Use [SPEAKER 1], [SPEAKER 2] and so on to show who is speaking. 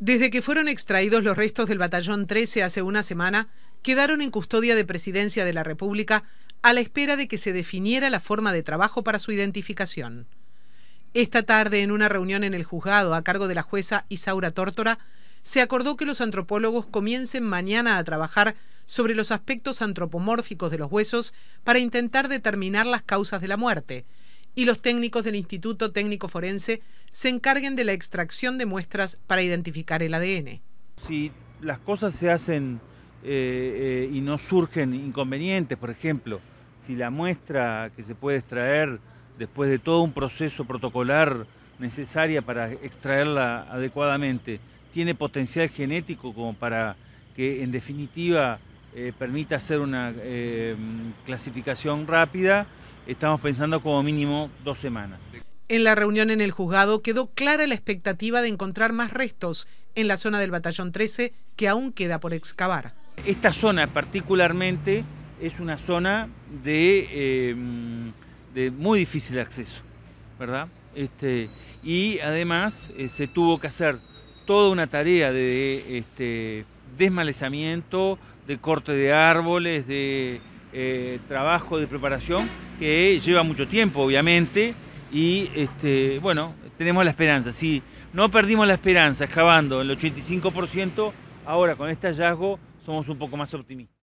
[SPEAKER 1] Desde que fueron extraídos los restos del batallón 13 hace una semana, quedaron en custodia de Presidencia de la República a la espera de que se definiera la forma de trabajo para su identificación. Esta tarde, en una reunión en el juzgado a cargo de la jueza Isaura Tórtora, se acordó que los antropólogos comiencen mañana a trabajar sobre los aspectos antropomórficos de los huesos para intentar determinar las causas de la muerte, y los técnicos del Instituto Técnico Forense se encarguen de la extracción de muestras para identificar
[SPEAKER 2] el ADN. Si las cosas se hacen eh, eh, y no surgen inconvenientes, por ejemplo, si la muestra que se puede extraer después de todo un proceso protocolar necesaria para extraerla adecuadamente, tiene potencial genético como para que en definitiva eh, permita hacer una clasificación rápida, estamos pensando como mínimo dos semanas.
[SPEAKER 1] En la reunión en el juzgado quedó clara la expectativa de encontrar más restos en la zona del batallón 13 que aún queda por excavar.
[SPEAKER 2] Esta zona particularmente es una zona de, eh, de muy difícil acceso, ¿verdad? Este, y además eh, se tuvo que hacer toda una tarea de, este, desmalezamiento, de corte de árboles, de eh, trabajo de preparación que lleva mucho tiempo, obviamente, y este, bueno, tenemos la esperanza. Si no perdimos la esperanza excavando el 85%, ahora con este hallazgo somos un poco más optimistas.